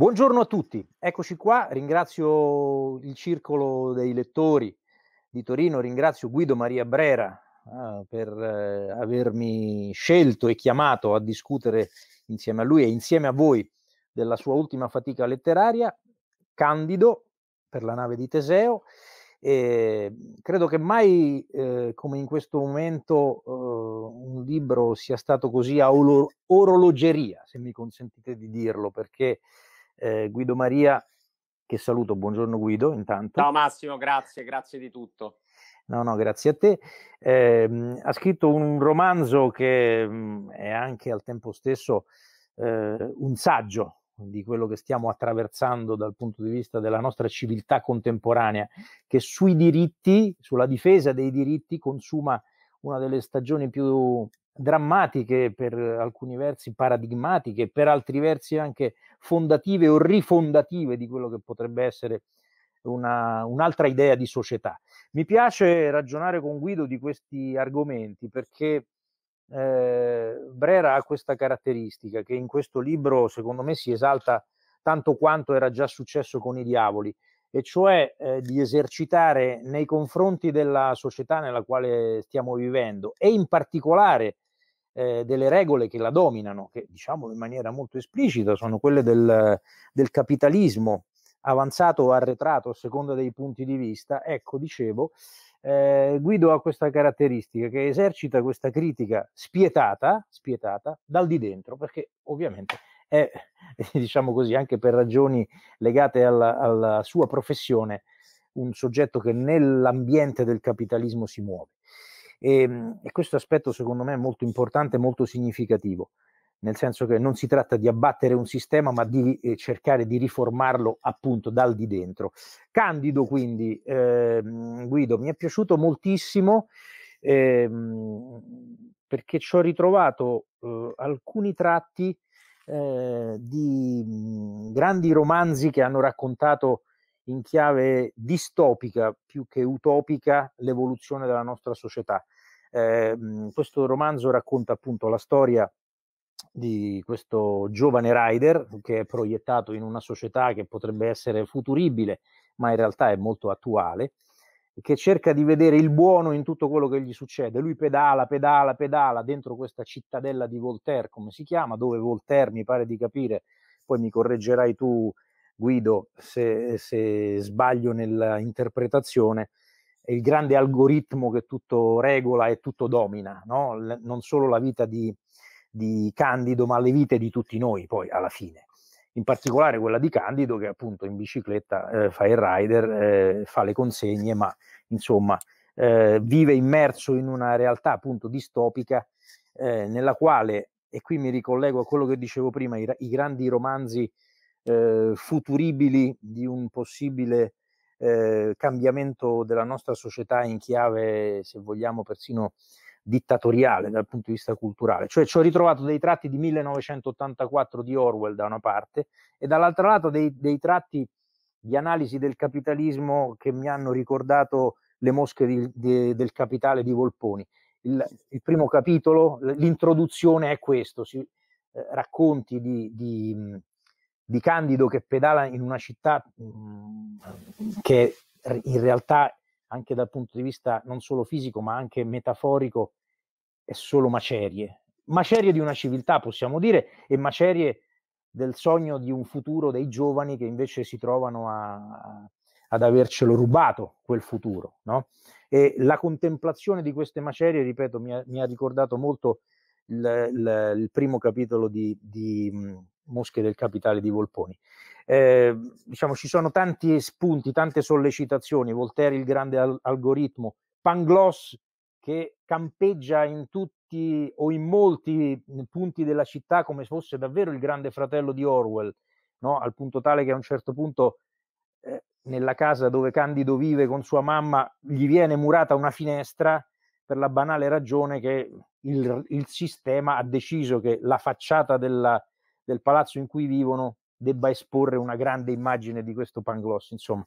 Buongiorno a tutti, eccoci qua, ringrazio il Circolo dei Lettori di Torino, ringrazio Guido Maria Brera eh, per eh, avermi scelto e chiamato a discutere insieme a lui e insieme a voi della sua ultima fatica letteraria, Candido per la nave di Teseo. E credo che mai eh, come in questo momento eh, un libro sia stato così a orologeria, se mi consentite di dirlo, perché eh, Guido Maria, che saluto, buongiorno Guido intanto. Ciao Massimo, grazie, grazie di tutto. No, no, grazie a te. Eh, ha scritto un romanzo che mh, mm, è anche al tempo stesso eh, un saggio di quello che stiamo attraversando dal punto di vista della nostra civiltà contemporanea, che sui diritti, sulla difesa dei diritti, consuma una delle stagioni più drammatiche, per alcuni versi paradigmatiche, per altri versi anche fondative o rifondative di quello che potrebbe essere una, un'altra idea di società. Mi piace ragionare con Guido di questi argomenti perché eh, Brera ha questa caratteristica che in questo libro secondo me si esalta tanto quanto era già successo con i diavoli, e cioè eh, di esercitare nei confronti della società nella quale stiamo vivendo e in particolare eh, delle regole che la dominano, che diciamo in maniera molto esplicita, sono quelle del, del capitalismo avanzato o arretrato a seconda dei punti di vista, ecco, dicevo, eh, Guido ha questa caratteristica che esercita questa critica spietata, spietata dal di dentro, perché ovviamente è, diciamo così, anche per ragioni legate alla, alla sua professione, un soggetto che nell'ambiente del capitalismo si muove. E, ehm, e questo aspetto secondo me è molto importante, molto significativo, nel senso che non si tratta di abbattere un sistema, ma di eh, cercare di riformarlo appunto dal di dentro. Candido certo. quindi, eh, Guido, mi è piaciuto moltissimo eh, perché ci ho ritrovato eh, alcuni tratti eh, di mm, grandi romanzi che hanno raccontato in chiave distopica più che utopica l'evoluzione della nostra società. Eh, questo romanzo racconta appunto la storia di questo giovane rider che è proiettato in una società che potrebbe essere futuribile, ma in realtà è molto attuale, che cerca di vedere il buono in tutto quello che gli succede. Lui pedala, pedala, pedala dentro questa cittadella di Voltaire, come si chiama, dove Voltaire mi pare di capire, poi mi correggerai tu Guido, se, se sbaglio nell'interpretazione, è il grande algoritmo che tutto regola e tutto domina, no? L- non solo la vita di, di Candido, ma le vite di tutti noi poi alla fine in particolare quella di Candido che appunto in bicicletta eh, fa il rider, eh, fa le consegne, ma insomma eh, vive immerso in una realtà appunto distopica eh, nella quale, e qui mi ricollego a quello che dicevo prima, i, i grandi romanzi eh, futuribili di un possibile eh, cambiamento della nostra società in chiave, se vogliamo, persino dittatoriale dal punto di vista culturale. Cioè ci ho ritrovato dei tratti di 1984 di Orwell da una parte e dall'altra lato dei, dei tratti di analisi del capitalismo che mi hanno ricordato le mosche di, di, del capitale di Volponi. Il, il, primo capitolo, l'introduzione è questo, si, eh, racconti di, di di Candido che pedala in una città mh, mm, che in realtà anche dal punto di vista non solo fisico ma anche metaforico è solo macerie. Macerie di una civiltà possiamo dire e macerie del sogno di un futuro dei giovani che invece si trovano a, a, ad avercelo rubato quel futuro. No? E la contemplazione di queste macerie, ripeto, mi ha, mi ha ricordato molto il, il, il, primo capitolo di, di mm, Mosche del Capitale di Volponi. Eh, diciamo, ci sono tanti spunti, tante sollecitazioni, Voltaire il grande al- algoritmo, Pangloss che campeggia in tutti o in molti punti della città come se fosse davvero il grande fratello di Orwell, no? al punto tale che a un certo punto eh, nella casa dove Candido vive con sua mamma gli viene murata una finestra per la banale ragione che il, il sistema ha deciso che la facciata della, del palazzo in cui vivono debba esporre una grande immagine di questo Pangloss, insomma.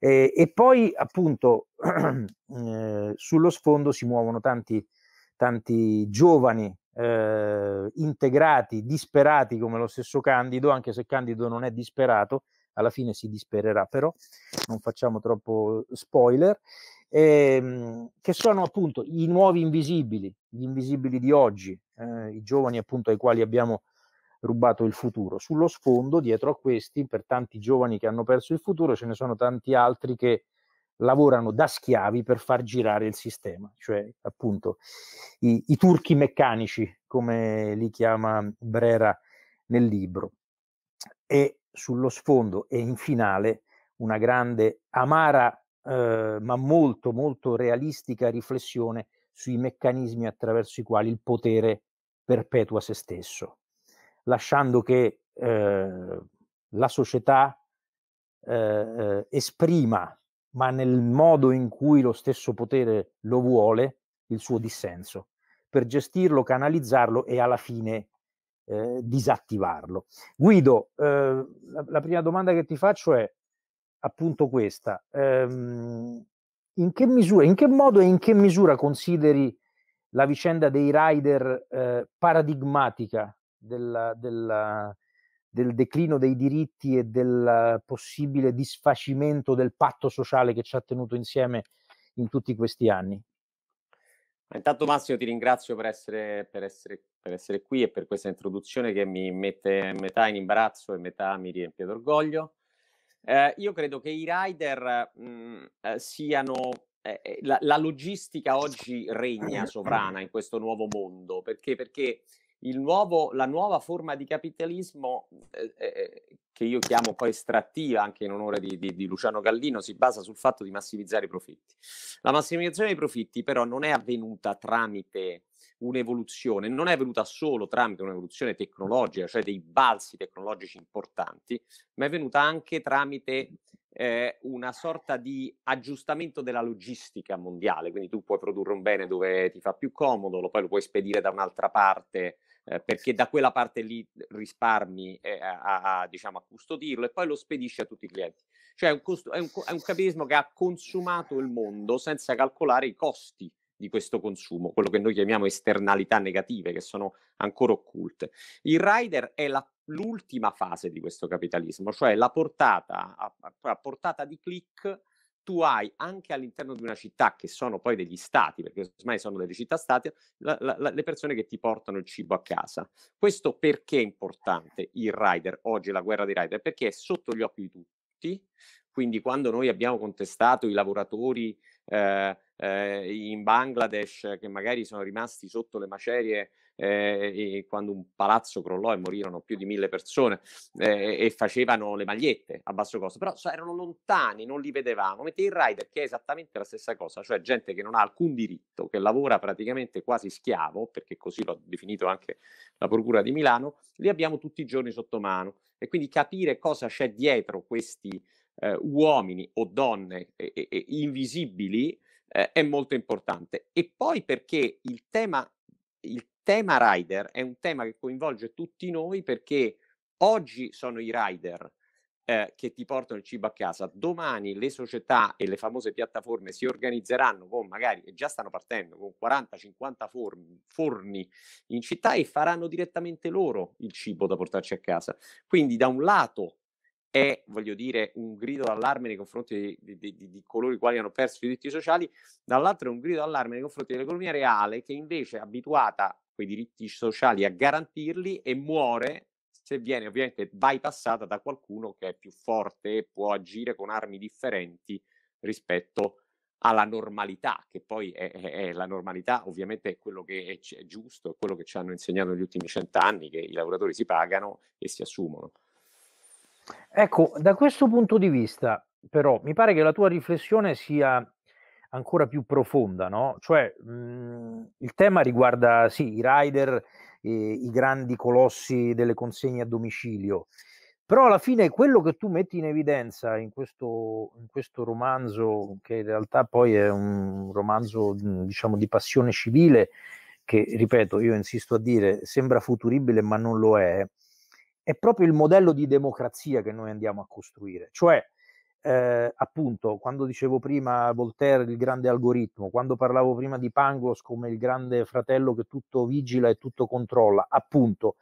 Eh, e poi appunto eh, sullo sfondo si muovono tanti, tanti giovani eh, integrati, disperati come lo stesso Candido, anche se Candido non è disperato, alla fine si dispererà però, non facciamo troppo spoiler, ehm, che sono appunto i nuovi invisibili, gli invisibili di oggi, eh, i giovani appunto ai quali abbiamo rubato il futuro. Sullo sfondo, dietro a questi, per tanti giovani che hanno perso il futuro, ce ne sono tanti altri che lavorano da schiavi per far girare il sistema, cioè appunto i, i turchi meccanici, come li chiama Brera nel libro. E sullo sfondo e in finale una grande, amara, eh, ma molto, molto realistica riflessione sui meccanismi attraverso i quali il potere perpetua se stesso lasciando che eh, la società eh, eh, esprima, ma nel modo in cui lo stesso potere lo vuole, il suo dissenso, per gestirlo, canalizzarlo e alla fine eh, disattivarlo. Guido, ehm, la, la, prima domanda che ti faccio è appunto questa. Ehm, in che misura, in che modo e in che misura consideri la vicenda dei rider eh, paradigmatica della, della, del declino dei diritti e del possibile disfacimento del patto sociale che ci ha tenuto insieme in tutti questi anni. Intanto Massimo ti ringrazio per essere, per essere, per essere qui e per questa introduzione che mi mette metà in imbarazzo e metà mi riempie d'orgoglio. Eh, io credo che i rider mh, eh, siano eh, eh, la, la, logistica oggi regna sovrana in questo nuovo mondo perché, perché nuovo, la nuova forma di capitalismo, eh, eh, eh, che io chiamo poi estrattiva, anche in onore di, di, di Luciano Gallino, si basa sul fatto di massimizzare i profitti. La massimizzazione dei profitti però non è avvenuta tramite un'evoluzione, non è avvenuta solo tramite un'evoluzione tecnologica, cioè dei balzi tecnologici importanti, ma è venuta anche tramite eh, una sorta di aggiustamento della logistica mondiale, quindi tu puoi produrre un bene dove ti fa più comodo, lo, poi lo puoi spedire da un'altra parte eh, perché da quella parte lì risparmi eh, a, a, diciamo, a, custodirlo e poi lo spedisce a tutti i clienti. Cioè è un, costo, è, un, è un, capitalismo che ha consumato il mondo senza calcolare i costi di questo consumo, quello che noi chiamiamo esternalità negative, che sono ancora occulte. Il rider è la, l'ultima fase di questo capitalismo, cioè la portata, a, a portata di click tu hai anche all'interno di una città, che sono poi degli stati, perché ormai sono delle città-stati, le persone che ti portano il cibo a casa. Questo perché è importante il rider, oggi la guerra dei rider, perché è sotto gli occhi di tutti, quindi quando noi abbiamo contestato i lavoratori eh, eh, in Bangladesh che magari sono rimasti sotto le macerie eh, quando un palazzo crollò e morirono più di mille persone eh, e facevano le magliette a basso costo, però so, erano lontani, non li vedevamo. Mentre il rider, che è esattamente la stessa cosa, cioè gente che non ha alcun diritto, che lavora praticamente quasi schiavo, perché così l'ha definito anche la Procura di Milano, li abbiamo tutti i giorni sotto mano. E quindi capire cosa c'è dietro questi eh, uomini o donne invisibili eh, è molto importante. E poi perché il tema il tema rider è un tema che coinvolge tutti noi perché oggi sono i rider eh, che ti portano il cibo a casa, domani le società e le famose piattaforme si organizzeranno con magari, e già stanno partendo, con 40-50 forni, forni in città e faranno direttamente loro il cibo da portarci a casa. Quindi da un lato è, voglio dire, un grido d'allarme nei confronti di, di, di, di, coloro i quali hanno perso i diritti sociali, dall'altro è un grido d'allarme nei confronti dell'economia reale che invece è abituata quei diritti sociali, a garantirli e muore se viene ovviamente bypassata da qualcuno che è più forte e può agire con armi differenti rispetto alla normalità, che poi è, è, è la normalità ovviamente è quello che è, è giusto, è quello che ci hanno insegnato negli ultimi cent'anni, che i lavoratori si pagano e si assumono. Ecco, da questo punto di vista, però, mi pare che la tua riflessione sia ancora più profonda, no? Cioè, mh, mhmm, il tema riguarda sì i rider, eh, i grandi colossi delle consegne a domicilio, però alla fine quello che tu metti in evidenza in questo, in questo romanzo, che in realtà poi è un romanzo mhmm, diciamo di passione civile, che ripeto, io insisto a dire, sembra futuribile ma non lo è, è proprio il modello di democrazia che noi andiamo a costruire. Cioè, eh, appunto, quando dicevo prima Voltaire il grande algoritmo, quando parlavo prima di Pangloss come il grande fratello che tutto vigila e tutto controlla, appunto,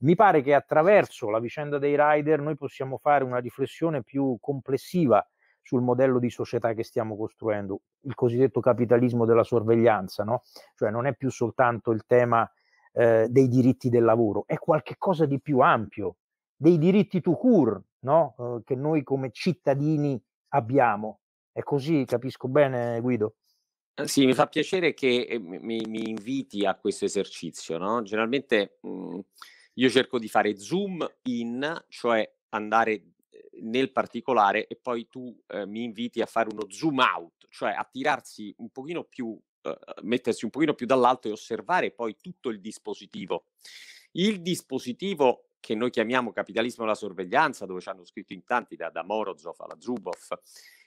mi pare che attraverso la vicenda dei rider noi possiamo fare una riflessione più complessiva sul modello di società che stiamo costruendo, il cosiddetto capitalismo della sorveglianza, no? Cioè non è più soltanto il tema eh, dei diritti del lavoro, è qualcosa di più ampio dei diritti to cure no? eh, che noi come cittadini abbiamo. È così, capisco bene Guido? Eh, sì, mi fa piacere che eh, mi, mi inviti a questo esercizio. No? Generalmente mh, mm, io cerco di fare zoom in, cioè andare eh, nel particolare e poi tu eh, mi inviti a fare uno zoom out, cioè a tirarsi un pochino più, eh, mettersi un pochino più dall'alto e osservare poi tutto il dispositivo. Il dispositivo che noi chiamiamo capitalismo della sorveglianza, dove ci hanno scritto in tanti, da, da Morozov alla Zuboff.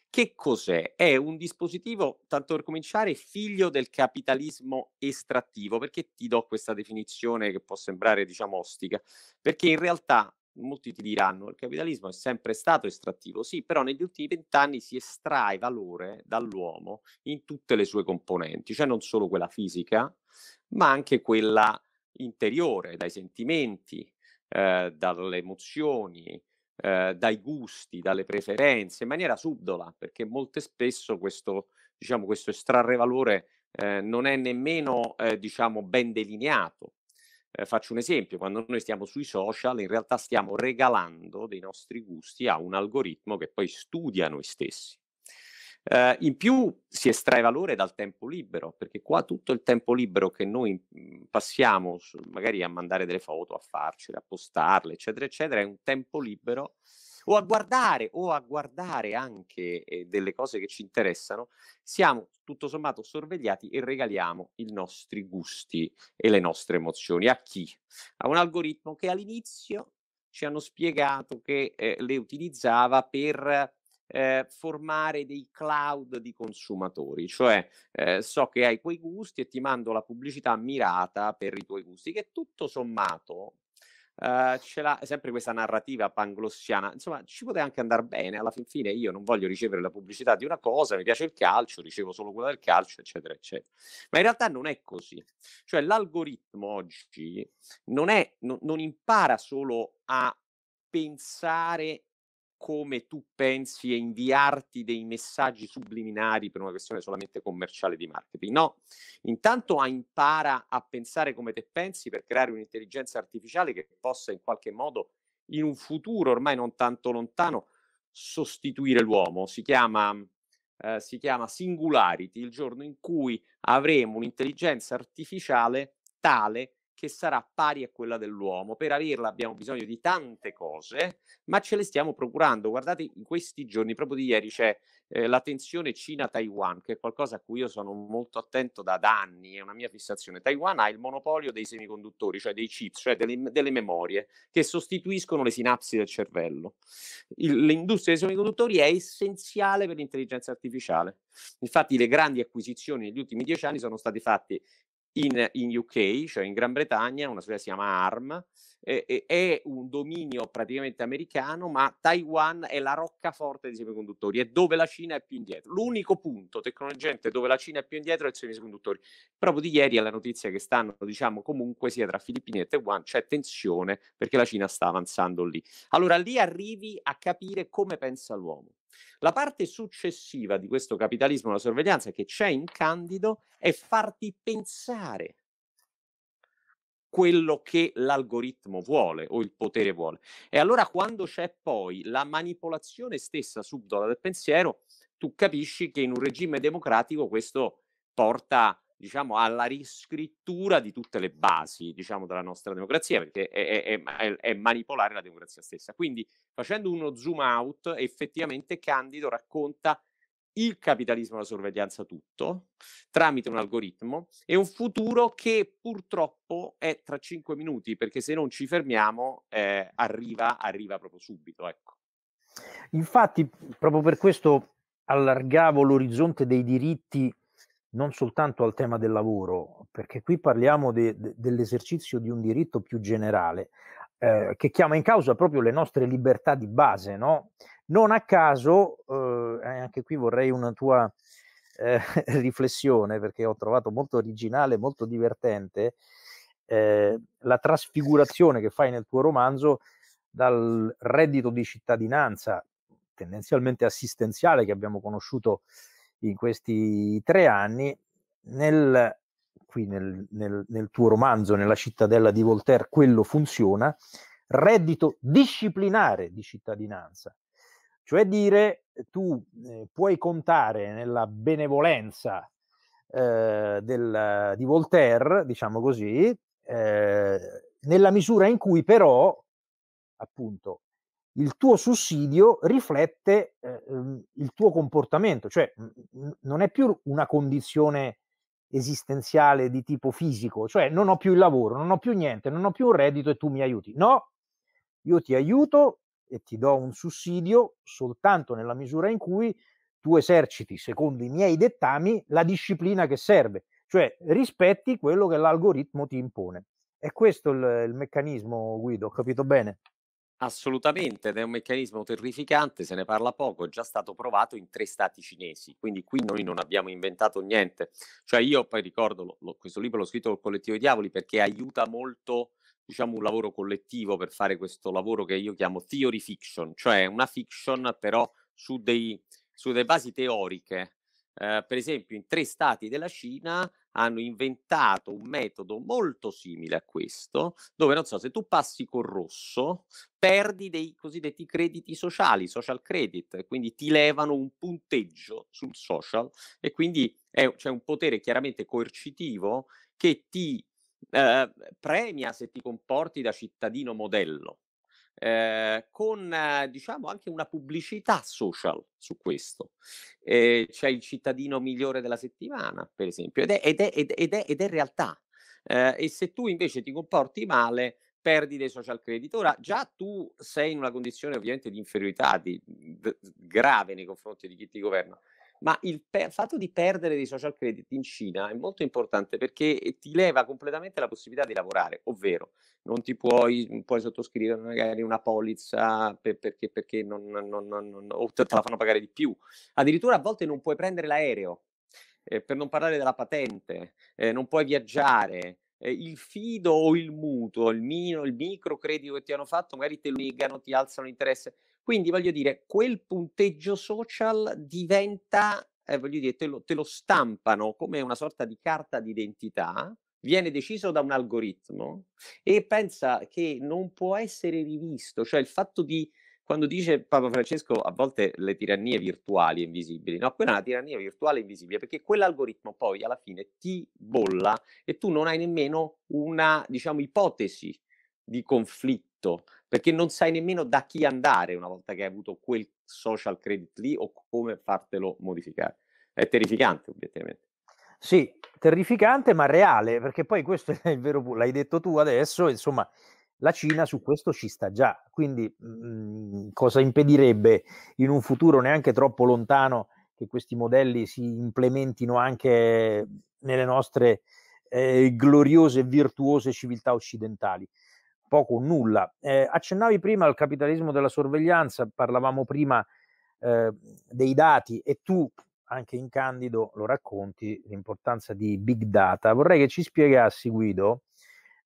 Che cos'è? È un dispositivo, tanto per cominciare, figlio del capitalismo estrattivo, perché ti do questa definizione che può sembrare, diciamo, ostica, perché in realtà molti ti diranno il capitalismo è sempre stato estrattivo, sì, però negli ultimi vent'anni si estrae valore dall'uomo in tutte le sue componenti, cioè non solo quella fisica, ma anche quella interiore, dai sentimenti, eh, dalle emozioni, eh, dai gusti, dalle preferenze, in maniera subdola, perché molto spesso questo, diciamo, questo estrarre valore eh, non è nemmeno eh, diciamo, ben delineato. Eh, faccio un esempio, quando noi stiamo sui social in realtà stiamo regalando dei nostri gusti a un algoritmo che poi studia noi stessi. Eh, in più si estrae valore dal tempo libero, perché qua tutto il tempo libero che noi mhmm, passiamo magari a mandare delle foto, a farcele, a postarle, eccetera, eccetera, è un tempo libero o a guardare o a guardare anche eh, delle cose che ci interessano, siamo tutto sommato sorvegliati e regaliamo i nostri gusti e le nostre emozioni. A chi? A un algoritmo che all'inizio ci hanno spiegato che eh, le utilizzava per eh, formare dei cloud di consumatori, cioè eh, so che hai quei gusti e ti mando la pubblicità mirata per i tuoi gusti, che tutto sommato Uh, ce l'ha sempre questa narrativa panglossiana. Insomma, ci poteva anche andare bene. Alla fin fine, io non voglio ricevere la pubblicità di una cosa, mi piace il calcio, ricevo solo quella del calcio, eccetera, eccetera. Ma in realtà non è così. Cioè, l'algoritmo oggi non, è, no, non impara solo a pensare come tu pensi e inviarti dei messaggi subliminari per una questione solamente commerciale di marketing. No, intanto impara a pensare come te pensi per creare un'intelligenza artificiale che possa in qualche modo, in un futuro ormai non tanto lontano, sostituire l'uomo. Si chiama, eh, si chiama Singularity, il giorno in cui avremo un'intelligenza artificiale tale che sarà pari a quella dell'uomo. Per averla abbiamo bisogno di tante cose, ma ce le stiamo procurando. Guardate, in questi giorni, proprio di ieri, c'è eh, la tensione Cina-Taiwan, che è qualcosa a cui io sono molto attento da, da, anni, è una mia fissazione. Taiwan ha il monopolio dei semiconduttori, cioè dei chips, cioè delle, delle memorie, che sostituiscono le sinapsi del cervello. Il, l'industria dei semiconduttori è essenziale per l'intelligenza artificiale. Infatti le grandi acquisizioni negli ultimi dieci anni sono state fatte in, in UK, cioè in Gran Bretagna, una società si chiama ARM, eh, è un dominio praticamente americano, ma Taiwan è la roccaforte dei semiconduttori, è dove la Cina è più indietro. L'unico punto tecnologicamente dove la Cina è più indietro è i semiconduttori. Proprio di ieri è la notizia che stanno, diciamo, comunque sia tra Filippine e Taiwan c'è tensione perché la Cina sta avanzando lì. Allora lì arrivi a capire come pensa l'uomo. La parte successiva di questo capitalismo della sorveglianza che c'è in Candido è farti pensare quello che l'algoritmo vuole o il potere vuole. E allora quando c'è poi la manipolazione stessa subdola del pensiero, tu capisci che in un regime democratico questo porta diciamo, alla riscrittura di tutte le basi diciamo, della nostra democrazia, perché è, è, è, è, manipolare la democrazia stessa. Quindi, facendo uno zoom out, effettivamente Candido racconta il capitalismo e la sorveglianza tutto tramite un algoritmo e un futuro che purtroppo è tra cinque minuti, perché se non ci fermiamo eh, arriva, arriva proprio subito. Ecco. Infatti, proprio per questo allargavo l'orizzonte dei diritti non soltanto al tema del lavoro, perché qui parliamo de, de, dell'esercizio di un diritto più generale eh, che chiama in causa proprio le nostre libertà di base. No? Non a caso, eh, anche qui vorrei una tua eh, riflessione, perché ho trovato molto originale, molto divertente, eh, la trasfigurazione che fai nel tuo romanzo dal reddito di cittadinanza, tendenzialmente assistenziale, che abbiamo conosciuto in questi tre anni, nel, qui nel, nel, nel tuo romanzo, nella cittadella di Voltaire, quello funziona, reddito disciplinare di cittadinanza, cioè dire tu eh, puoi contare nella benevolenza eh, del, di Voltaire, diciamo così, eh, nella misura in cui però appunto il tuo sussidio riflette eh, ehm, il tuo comportamento, cioè non è più una condizione esistenziale di tipo fisico, cioè non ho più il lavoro, non ho più niente, non ho più un reddito e tu mi aiuti. No, io ti aiuto e ti do un sussidio soltanto nella misura in cui tu eserciti, secondo i miei dettami, la disciplina che serve, cioè rispetti quello che l'algoritmo ti impone. È questo il, il meccanismo, Guido, ho capito bene? Assolutamente, ed è un meccanismo terrificante, se ne parla poco, è già stato provato in tre stati cinesi, quindi qui noi non abbiamo inventato niente. Cioè io poi ricordo, lo, questo libro l'ho scritto col collettivo Diavoli perché aiuta molto diciamo, un lavoro collettivo per fare questo lavoro che io chiamo theory fiction, cioè una fiction però su, dei, su delle basi teoriche. Eh, per esempio, in tre stati della Cina hanno inventato un metodo molto simile a questo, dove non so, se tu passi col rosso, perdi dei cosiddetti crediti sociali, social credit, quindi ti levano un punteggio sul social e quindi c'è cioè un potere chiaramente coercitivo che ti eh, premia se ti comporti da cittadino modello eh, con eh, diciamo anche una pubblicità social su questo. Eh, c'è il cittadino migliore della settimana, per esempio, ed è, ed è, ed è, ed è realtà. Ehm, e se tu invece ti comporti male, perdi dei social credit. Ora già tu sei in una condizione ovviamente di inferiorità di, di, grave nei confronti di chi ti governa ma il pe- fatto di perdere dei social credit in Cina è molto importante perché eh, ti leva completamente la possibilità di lavorare, ovvero non ti puoi, mm, puoi sottoscrivere magari una polizza per, perché, perché non, non, non, o te la fanno pagare di più, addirittura a volte non puoi prendere l'aereo, eh, per non parlare della patente, eh, non puoi viaggiare, eh, il fido o il mutuo, il, mino, il microcredito che ti hanno fatto, magari te lo negano, ti alzano l'interesse. Quindi voglio dire, quel punteggio social diventa, eh, voglio dire, te lo, te lo stampano come una sorta di carta d'identità, viene deciso da un algoritmo e pensa che non può essere rivisto, cioè il fatto di quando dice Papa Francesco a volte le tirannie virtuali invisibili, no, quella è una tirannia virtuale invisibile perché quell'algoritmo poi alla fine ti bolla e tu non hai nemmeno una, diciamo, ipotesi di conflitto tutto, perché non sai nemmeno da chi andare una volta che hai avuto quel social credit lì o come fartelo modificare. È terrificante, obiettivamente. Sì, terrificante ma reale, perché poi questo è il vero, punto, l'hai detto tu adesso, insomma, la Cina su questo ci sta già, quindi mh, mhmm, cosa impedirebbe in un futuro neanche troppo lontano che questi modelli si implementino anche nelle nostre eh, gloriose e virtuose civiltà occidentali? poco o nulla. Eh, accennavi prima al capitalismo della sorveglianza, parlavamo prima eh, dei dati e tu anche in Candido lo racconti, l'importanza di big data. Vorrei che ci spiegassi, Guido,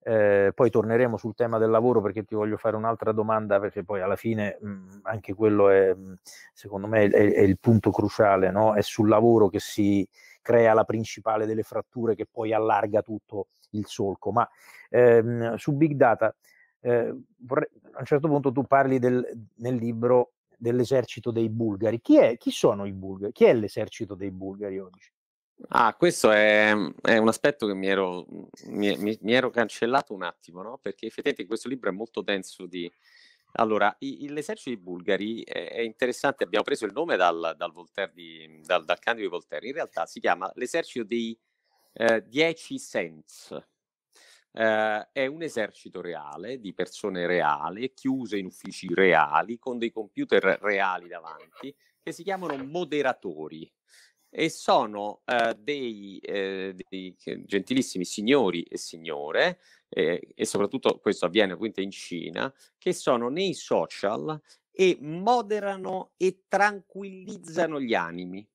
eh, poi torneremo sul tema del lavoro perché ti voglio fare un'altra domanda perché poi alla fine mh, mm, anche quello è, mm, secondo me, è, è il punto cruciale, no? è sul lavoro che si, crea la principale delle fratture che poi allarga tutto il solco. Ma ehm, su Big Data, eh, vorrei, a un certo punto tu parli del, nel libro dell'esercito dei bulgari. Chi, è, chi sono i bulgari? Chi è l'esercito dei bulgari oggi? Ah, questo è, è, un aspetto che mi ero, mi, mi, mi ero cancellato un attimo, no? perché effettivamente questo libro è molto denso di, allora, l'esercito di Bulgari è, interessante, abbiamo preso il nome dal, dal, di, dal, dal Candio di Voltaire, in realtà si chiama l'esercito dei eh, Dieci Sens. Eh, è un esercito reale di persone reali, chiuse in uffici reali, con dei computer reali davanti, che si chiamano moderatori e sono eh, dei, eh, dei gentilissimi signori e signore eh, e soprattutto questo avviene appunto in Cina, che sono nei social e moderano e tranquillizzano gli animi.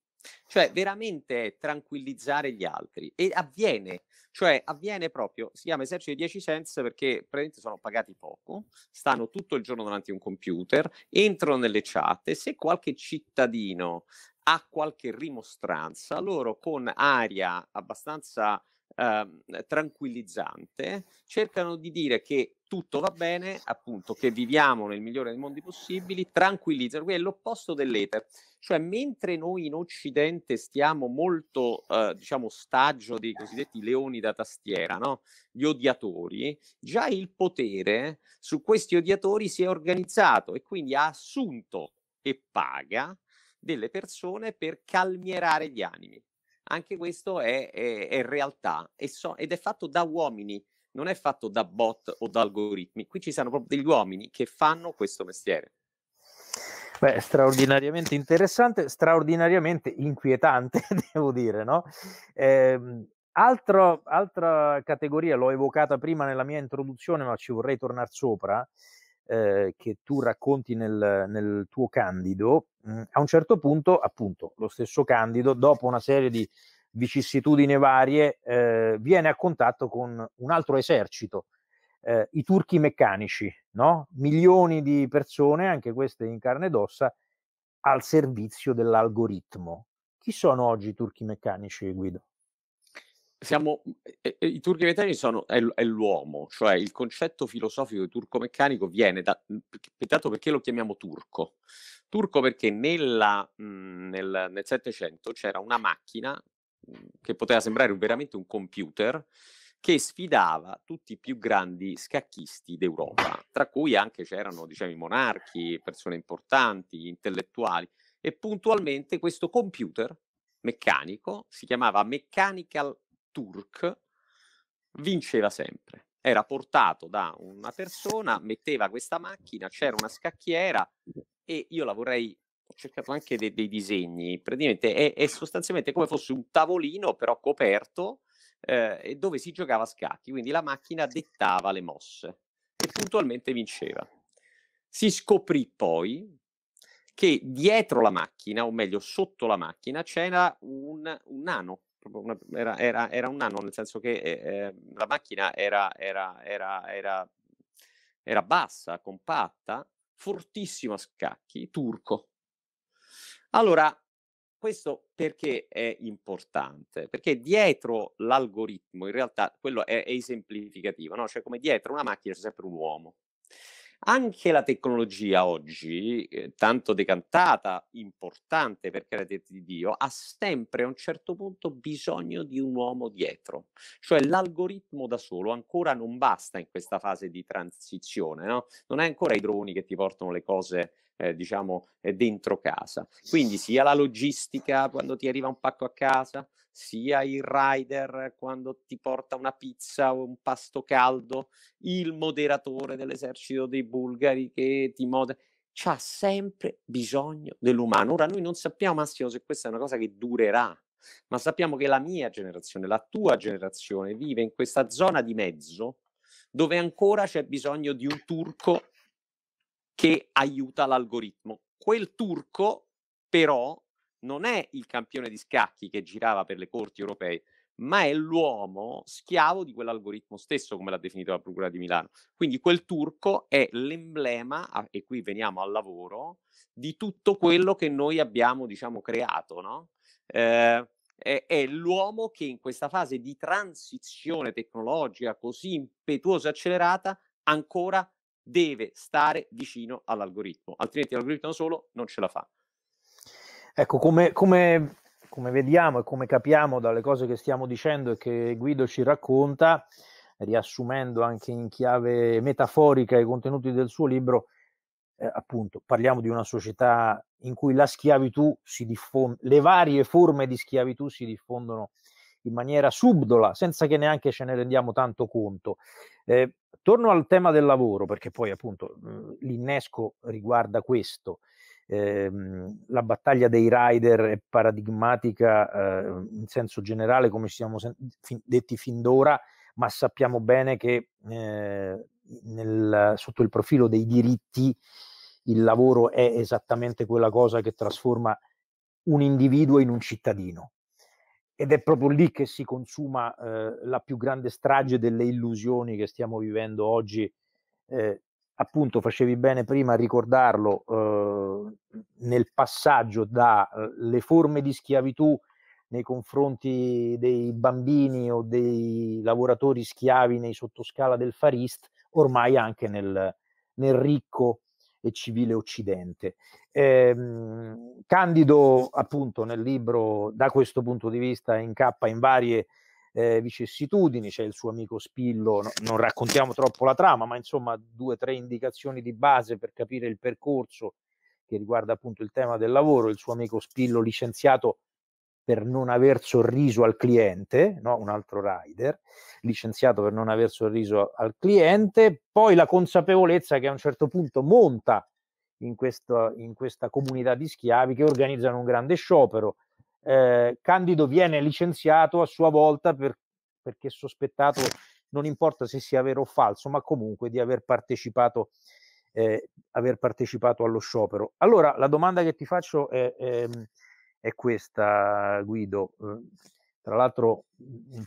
Cioè veramente tranquillizzare gli altri e avviene, cioè avviene proprio, si chiama esercito di 10 cents perché praticamente sono pagati poco, stanno tutto il giorno davanti a un computer, entrano nelle chat e se qualche cittadino ha qualche rimostranza, loro con aria abbastanza Ehm, tranquillizzante, cercano di dire che tutto va bene, appunto, che viviamo nel migliore dei mondi possibili, tranquillizzano, quindi è l'opposto dell'etere. Cioè, mentre noi in Occidente stiamo molto, eh, diciamo, ostaggio dei cosiddetti leoni da tastiera, no? gli odiatori, già il potere su questi odiatori si è organizzato e quindi ha assunto e paga delle persone per calmierare gli animi anche questo è, è, è realtà e so, ed è fatto da uomini, non è fatto da bot o da algoritmi. Qui ci sono proprio degli uomini che fanno questo mestiere. Beh, straordinariamente interessante, straordinariamente inquietante, devo dire, no? Eh, altro, altra categoria, l'ho evocata prima nella mia introduzione, ma ci vorrei tornare sopra, eh, che tu racconti nel, nel tuo candido, a un certo punto, appunto, lo stesso Candido, dopo una serie di vicissitudini varie, eh, viene a contatto con un altro esercito, eh, i turchi meccanici, no? milioni di persone, anche queste in carne ed ossa, al servizio dell'algoritmo. Chi sono oggi i turchi meccanici, Guido? Siamo, eh, i turchi meccanici sono è, è, l'uomo, cioè il concetto filosofico di turco meccanico viene da, intanto perché lo chiamiamo turco? Turco perché nella, mh, mhmm, nel, nel 700 c'era una macchina mhmm, che poteva sembrare veramente un computer che sfidava tutti i più grandi scacchisti d'Europa, tra cui anche c'erano diciamo, i monarchi, persone importanti, intellettuali, e puntualmente questo computer meccanico, si chiamava Mechanical Turk, vinceva sempre. Era portato da una persona, metteva questa macchina, c'era una scacchiera, e io la vorrei ho cercato anche dei, dei disegni, praticamente è, è, sostanzialmente come fosse un tavolino però coperto eh, dove si giocava a scacchi, quindi la macchina dettava le mosse e puntualmente vinceva. Si scoprì poi che dietro la macchina, o meglio sotto la macchina, c'era un, un nano, una, era, era, era, un nano nel senso che eh, ehm, la macchina era, era bassa, compatta, fortissimo a scacchi, turco. Allora, questo perché è importante? Perché dietro l'algoritmo, in realtà, quello è, è esemplificativo, no? Cioè come dietro una macchina c'è sempre un uomo. Anche la tecnologia oggi, eh, tanto decantata, importante per carità di Dio, ha sempre a un certo punto bisogno di un uomo dietro. Cioè l'algoritmo da solo ancora non basta in questa fase di transizione, no? Non è ancora i droni che ti portano le cose eh, diciamo, eh, dentro casa. Quindi sia la logistica quando ti arriva un pacco a casa, sia il rider quando ti porta una pizza o un pasto caldo, il moderatore dell'esercito dei bulgari che ti modera. C'ha sempre bisogno dell'umano. Ora noi non sappiamo, Massimo, se questa è una cosa che durerà, ma sappiamo che la mia generazione, la tua generazione, vive in questa zona di mezzo dove ancora c'è bisogno di un turco che aiuta l'algoritmo. Quel turco, però, non è il campione di scacchi che girava per le corti europee, ma è l'uomo schiavo di quell'algoritmo stesso, come l'ha definito la Procura di Milano. Quindi quel turco è l'emblema, e qui veniamo al lavoro, di tutto quello che noi abbiamo, diciamo, creato, no? Eh, è, l'uomo che in questa fase di transizione tecnologica così impetuosa e accelerata ancora deve stare vicino all'algoritmo, altrimenti l'algoritmo solo non ce la fa. Ecco, come, come, come, vediamo e come capiamo dalle cose che stiamo dicendo e che Guido ci racconta, riassumendo anche in chiave metaforica i contenuti del suo libro, eh, appunto, parliamo di una società in cui la schiavitù si diffonde, le varie forme di schiavitù si diffondono in maniera subdola, senza che neanche ce ne rendiamo tanto conto. Eh, torno al tema del lavoro, perché poi appunto mm, l'innesco riguarda questo. Ehm, la battaglia dei rider è paradigmatica ehm, in senso generale, come ci siamo sen- fin- detti fin d'ora, ma sappiamo bene che ehm, nel, sotto il profilo dei diritti il lavoro è esattamente quella cosa che trasforma un individuo in un cittadino. Ed è proprio lì che si consuma eh, la più grande strage delle illusioni che stiamo vivendo oggi, eh, appunto facevi bene prima a ricordarlo eh, nel passaggio dalle eh, forme di schiavitù nei confronti dei bambini o dei lavoratori schiavi nei sottoscala del Far East, ormai anche nel, nel ricco e civile Occidente. Eh, Candido, appunto, nel libro, da questo punto di vista, incappa in varie eh, vicissitudini, c'è il suo amico Spillo, no, non raccontiamo troppo la trama, ma insomma due o tre indicazioni di base per capire il percorso che riguarda appunto il tema del lavoro, il suo amico Spillo licenziato per non aver sorriso al cliente, no? un altro rider, licenziato per non aver sorriso al cliente, poi la consapevolezza che a un certo punto monta in questa, in questa comunità di schiavi che organizzano un grande sciopero, eh, Candido viene licenziato a sua volta per, perché sospettato, non importa se sia vero o falso, ma comunque di aver partecipato, eh, aver partecipato allo sciopero. Allora, la domanda che ti faccio è, è, ehm, è questa, Guido. Ehm, tra l'altro,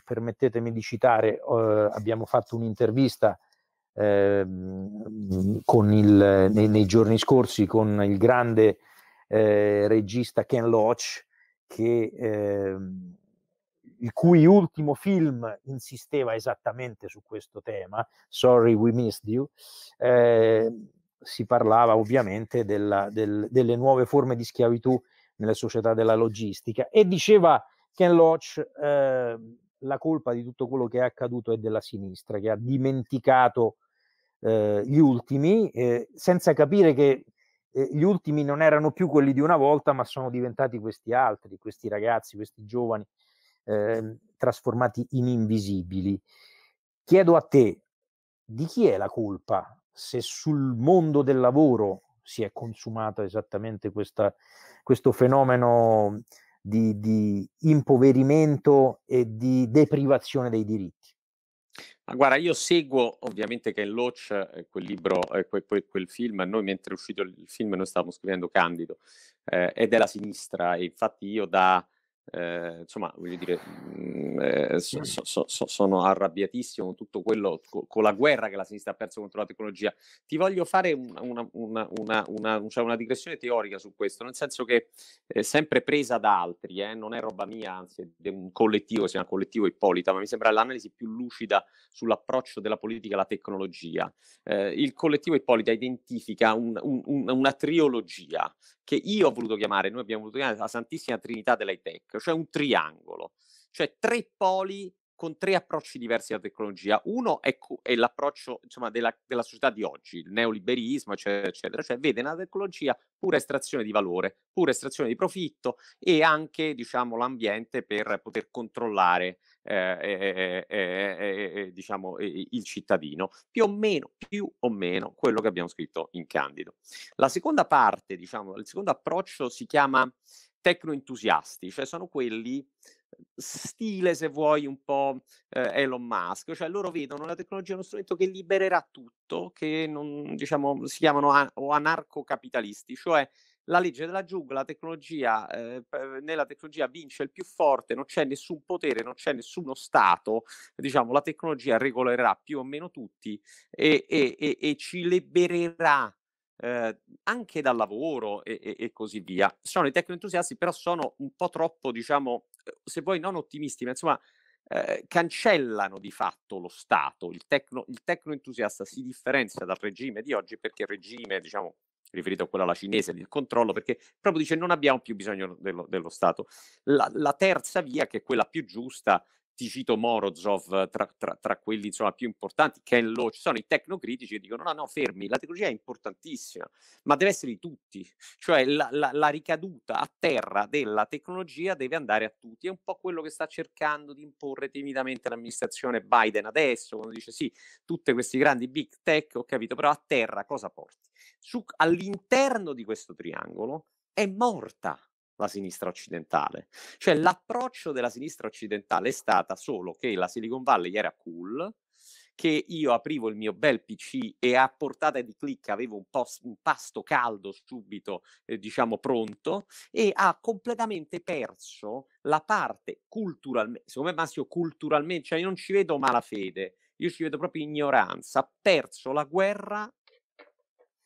permettetemi di citare, eh, abbiamo fatto un'intervista eh, il, nei, nei, giorni scorsi con il grande eh, regista Ken Loach, che, eh, il cui ultimo film insisteva esattamente su questo tema, Sorry We Missed You, eh, si parlava ovviamente della, del, delle nuove forme di schiavitù nelle società della logistica e diceva Ken Loach eh, la colpa di tutto quello che è accaduto è della sinistra che ha dimenticato eh, gli ultimi eh, senza capire che eh, gli ultimi non erano più quelli di una volta, ma sono diventati questi altri, questi ragazzi, questi giovani eh, trasformati in invisibili. Chiedo a te, di chi è la colpa se sul mondo del lavoro si è consumato esattamente questa, questo fenomeno di, di impoverimento e di deprivazione dei diritti? Ma guarda, io seguo ovviamente Ken Loach, eh, quel libro, eh, quel, quel, quel, film, noi mentre è uscito il film noi stavamo scrivendo Candido, eh, è della sinistra, e infatti io da eh, insomma, voglio dire, mm, eh, mh, eh, so, so, so, sono arrabbiatissimo con tutto quello, co, con la guerra che la sinistra ha perso contro la tecnologia. Ti voglio fare una, una, una, cioè una digressione teorica su questo, nel senso che eh, sempre presa da altri, eh, non è roba mia, anzi è un collettivo, si chiama collettivo Ippolita, ma mi sembra l'analisi più lucida sull'approccio della politica alla tecnologia. Eh, il collettivo Ippolita identifica un, un, un, una triologia che io ho voluto chiamare, noi abbiamo voluto chiamare la Santissima Trinità dell'High Tech, cerchio, cioè un triangolo, cioè tre poli con tre approcci diversi alla tecnologia. Uno è, è l'approccio insomma, della, della, società di oggi, il neoliberismo, eccetera, eccetera, cioè vede nella tecnologia pura estrazione di valore, pura estrazione di profitto e anche diciamo, l'ambiente per poter controllare eh, eh, eh, diciamo, il cittadino, più o, meno, più o meno quello che abbiamo scritto in Candido. La seconda parte, diciamo, il secondo approccio si chiama tecnoentusiasti, cioè sono quelli stile, se vuoi, un po' eh, Elon Musk, cioè loro vedono la tecnologia uno strumento che libererà tutto, che non, diciamo, si chiamano an- o anarcocapitalisti, cioè la legge della giungla, la tecnologia, eh, nella tecnologia vince il più forte, non c'è nessun potere, non c'è nessuno Stato, diciamo, la tecnologia regolerà più o meno tutti e, e, e, e ci libererà eh, anche dal lavoro e, e, e, così via. Sono i tecnoentusiasti, però sono un po' troppo, diciamo, eh, se vuoi non ottimisti, ma insomma eh, cancellano di fatto lo Stato. Il, tecno, il tecnoentusiasta si differenzia dal regime di oggi perché il regime, diciamo, riferito a quello alla cinese, del controllo, perché proprio dice non abbiamo più bisogno dello, dello Stato. La, la, terza via, che è quella più giusta, ti cito Morozov eh, tra, tra, tra quelli insomma, più importanti, Ken Lo, ci sono i tecnocritici che dicono no, no, fermi, la tecnologia è importantissima, ma deve essere di tutti, cioè la, la, la ricaduta a terra della tecnologia deve andare a tutti, è un po' quello che sta cercando di imporre timidamente l'amministrazione Biden adesso, quando dice sì, tutti questi grandi big tech, ho capito, però a terra cosa porti? Su, all'interno di questo triangolo è morta la sinistra occidentale. Cioè l'approccio della sinistra occidentale è stata solo che la Silicon Valley era cool, che io aprivo il mio bel PC e a portata di clic avevo un, post, un pasto caldo subito, eh, diciamo, pronto, e ha completamente perso la parte culturalmente, secondo me Massimo culturalmente, cioè io non ci vedo malafede, io ci vedo proprio ignoranza, ha perso la guerra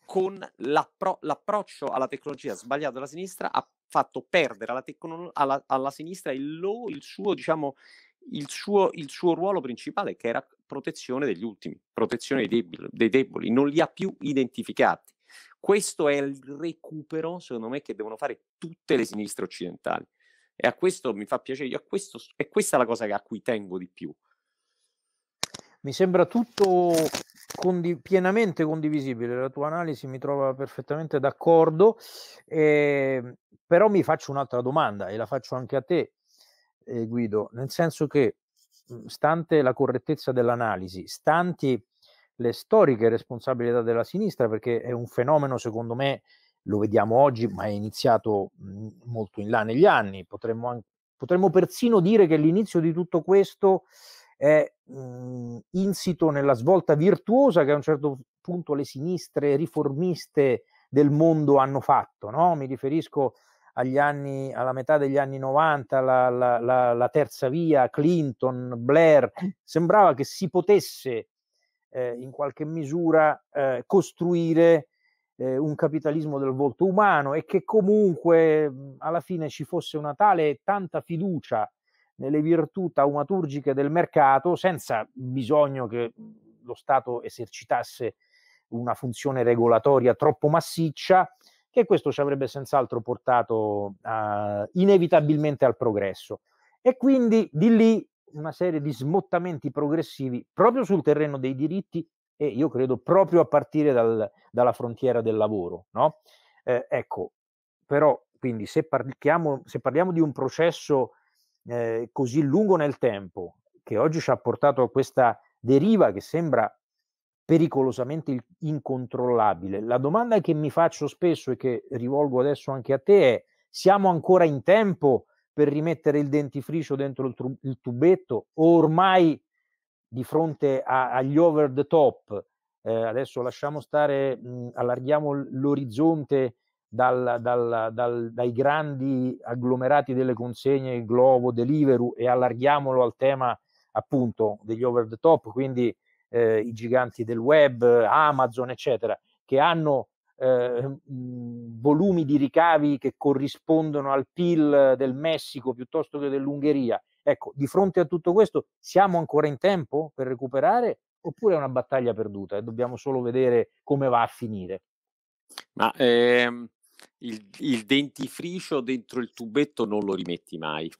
con l'appro- l'approccio alla tecnologia sbagliato della sinistra ha fatto perdere alla, tecno- alla, alla sinistra il, lo, il, suo, diciamo, il, suo, il, suo, ruolo principale che era protezione degli ultimi, protezione dei deboli, dei deboli. non li ha più identificati. Questo è il recupero, secondo me, che devono fare tutte le sinistre occidentali. E a questo mi fa piacere, a questo, è questa la cosa a cui tengo di più mi sembra tutto condi- pienamente condivisibile, la tua analisi mi trova perfettamente d'accordo, eh, però mi faccio un'altra domanda e la faccio anche a te, eh, Guido, nel senso che, stante la correttezza dell'analisi, stanti le storiche responsabilità della sinistra, perché è un fenomeno, secondo me, lo vediamo oggi, ma è iniziato molto in là negli anni, potremmo, anche, potremmo persino dire che l'inizio di tutto questo è mh, mhmm, insito nella svolta virtuosa che a un certo punto le sinistre riformiste del mondo hanno fatto. No? Mi riferisco anni, alla metà degli anni 90, la, la, la, la, terza via, Clinton, Blair, sembrava che si potesse eh, in qualche misura eh, costruire eh, un capitalismo del volto umano e che comunque mhmm, alla fine ci fosse una tale tanta fiducia nelle virtù taumaturgiche del mercato senza bisogno che lo Stato esercitasse una funzione regolatoria troppo massiccia, che questo ci avrebbe senz'altro portato uh, inevitabilmente al progresso. E quindi di lì una serie di smottamenti progressivi proprio sul terreno dei diritti e io credo proprio a partire dal, dalla frontiera del lavoro. No? Eh, ecco, però quindi se parliamo, se parliamo di un processo eh, così lungo nel tempo, che oggi ci ha portato a questa deriva che sembra pericolosamente incontrollabile. La domanda che mi faccio spesso e che rivolgo adesso anche a te è: siamo ancora in tempo per rimettere il dentifricio dentro il, tru- il tubetto o ormai di fronte a- agli over the top? Eh, adesso lasciamo stare, mh, allarghiamo l'orizzonte dal, dal, dal, dai grandi agglomerati delle consegne Globo, Deliveroo e allarghiamolo al tema appunto degli over the top, quindi eh, i giganti del web, Amazon, eccetera, che hanno eh, volumi di ricavi che corrispondono al PIL del Messico piuttosto che dell'Ungheria. Ecco, di fronte a tutto questo siamo ancora in tempo per recuperare oppure è una battaglia perduta e dobbiamo solo vedere come va a finire? Ma ehm, il, il, dentifricio dentro il tubetto non lo rimetti mai.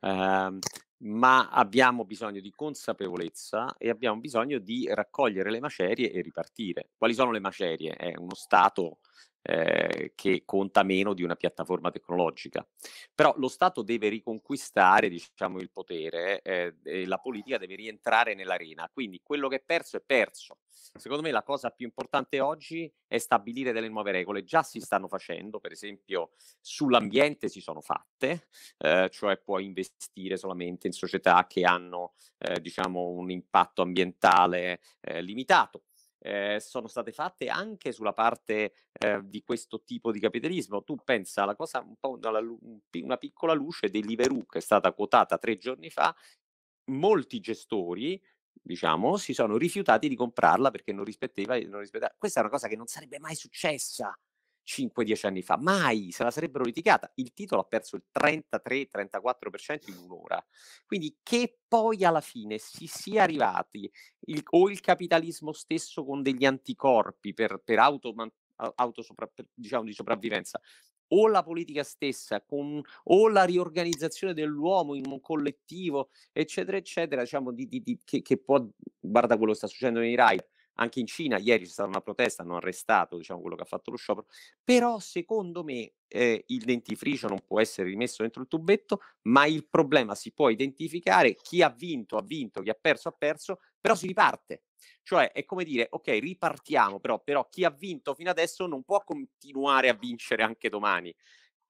Eh, ma abbiamo bisogno di consapevolezza e abbiamo bisogno di raccogliere le macerie e ripartire. Quali sono le macerie? È uno Stato eh, che conta meno di una piattaforma tecnologica. Però lo Stato deve riconquistare diciamo, il potere eh, e la politica deve rientrare nell'arena. Quindi quello che è perso è perso. Secondo me la cosa più importante oggi è stabilire delle nuove regole. Già si stanno facendo, per esempio sull'ambiente si sono fatte, eh, cioè puoi investire solamente in società che hanno eh, diciamo, un impatto ambientale eh, limitato. Eh, sono state fatte anche sulla parte eh, di questo tipo di capitalismo. Tu pensa alla cosa, un po' una, una piccola luce dell'Iveroo che è stata quotata tre giorni fa molti gestori diciamo, si sono rifiutati di comprarla perché non rispettava, non rispettava. Questa è una cosa che non sarebbe mai successa 5-10 anni fa, mai se la sarebbero litigata. Il titolo ha perso il 33-34% in un'ora. Quindi che poi alla fine si sia arrivati il, o il capitalismo stesso con degli anticorpi per, per, auto, auto sopra, diciamo, di sopravvivenza o la politica stessa con, o la riorganizzazione dell'uomo in un collettivo, eccetera, eccetera, diciamo di, di, di, che, che, può, guarda quello che sta succedendo nei RAI, anche in Cina, ieri c'è stata una protesta, hanno arrestato diciamo, quello che ha fatto lo sciopero, però secondo me eh, il dentifricio non può essere rimesso dentro il tubetto, ma il problema si può identificare, chi ha vinto ha vinto, chi ha perso ha perso, però si riparte cioè è come dire, ok, ripartiamo, però, però chi ha vinto fino adesso non può continuare a vincere anche domani.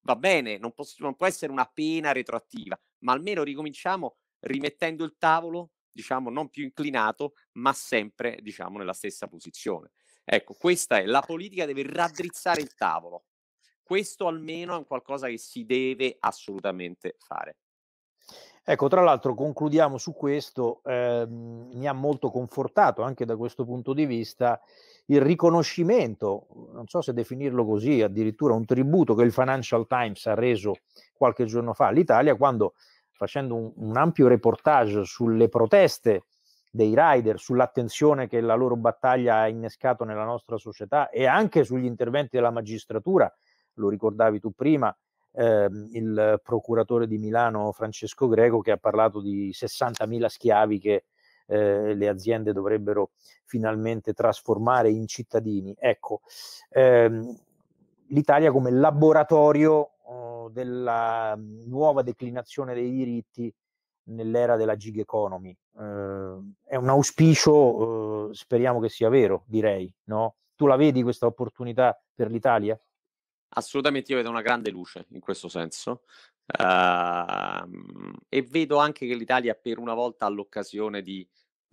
Va bene, non, posso, non può essere una pena retroattiva, ma almeno ricominciamo rimettendo il tavolo, diciamo, non più inclinato, ma sempre, diciamo, nella stessa posizione. Ecco, questa è la politica deve raddrizzare il tavolo. Questo almeno è un qualcosa che si deve assolutamente fare. Ecco, tra l'altro concludiamo su questo, eh, mi ha molto confortato anche da questo punto di vista il riconoscimento, non so se definirlo così, addirittura un tributo che il Financial Times ha reso qualche giorno fa all'Italia quando facendo un, un ampio reportage sulle proteste dei rider, sull'attenzione che la loro battaglia ha innescato nella nostra società e anche sugli interventi della magistratura, lo ricordavi tu prima, ehm, il procuratore di Milano Francesco Greco che ha parlato di 60.000 schiavi che eh, le aziende dovrebbero finalmente trasformare in cittadini. Ecco, ehm, l'Italia come laboratorio eh, della nuova declinazione dei diritti nell'era della gig economy. Eh, è un auspicio, eh, speriamo che sia vero, direi. No? Tu la vedi questa opportunità per l'Italia? assolutamente io vedo una grande luce in questo senso. Uh, e vedo anche che l'Italia per una volta ha l'occasione di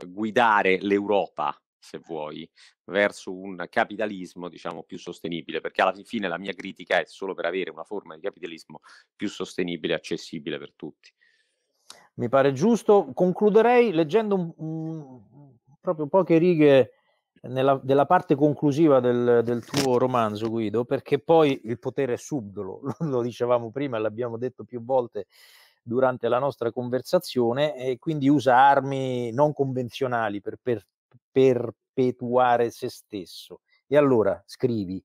guidare l'Europa, se vuoi, verso un capitalismo, diciamo, più sostenibile, perché alla fine la mia critica è solo per avere una forma di capitalismo più sostenibile e accessibile per tutti. Mi pare giusto. Concluderei leggendo un, un, proprio poche righe nella, della parte conclusiva del, del, tuo romanzo, Guido, perché poi il potere è subdolo, lo, lo dicevamo prima e l'abbiamo detto più volte durante la nostra conversazione, e quindi usa armi non convenzionali per, per perpetuare se stesso. E allora scrivi,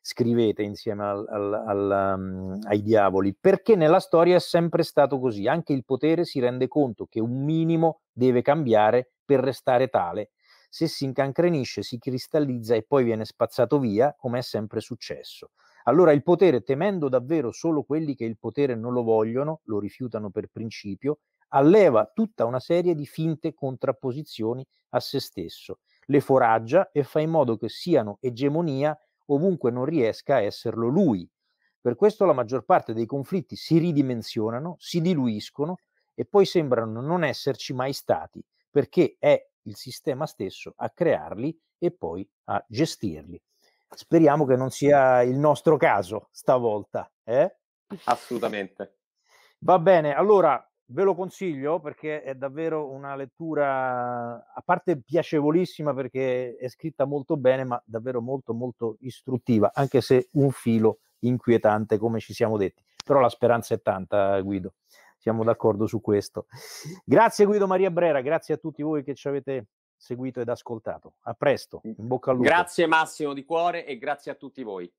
scrivete insieme al, al, al, um, ai diavoli, perché nella storia è sempre stato così, anche il potere si rende conto che un minimo deve cambiare per restare tale se si incancrenisce, si cristallizza e poi viene spazzato via, come è sempre successo. Allora il potere, temendo davvero solo quelli che il potere non lo vogliono, lo rifiutano per principio, alleva tutta una serie di finte contrapposizioni a se stesso, le foraggia e fa in modo che siano egemonia ovunque non riesca a esserlo lui. Per questo la maggior parte dei conflitti si ridimensionano, si diluiscono e poi sembrano non esserci mai stati, perché è il sistema stesso a crearli e poi a gestirli. Speriamo che non sia il nostro caso stavolta. Eh? Assolutamente. Va bene, allora ve lo consiglio perché è davvero una lettura, a parte piacevolissima perché è scritta molto bene, ma davvero molto molto istruttiva, anche se un filo inquietante come ci siamo detti. Però la speranza è tanta, Guido siamo d'accordo su questo. Grazie Guido Maria Brera, grazie a tutti voi che ci avete seguito ed ascoltato. A presto, in bocca al lupo. Grazie Massimo di cuore e grazie a tutti voi.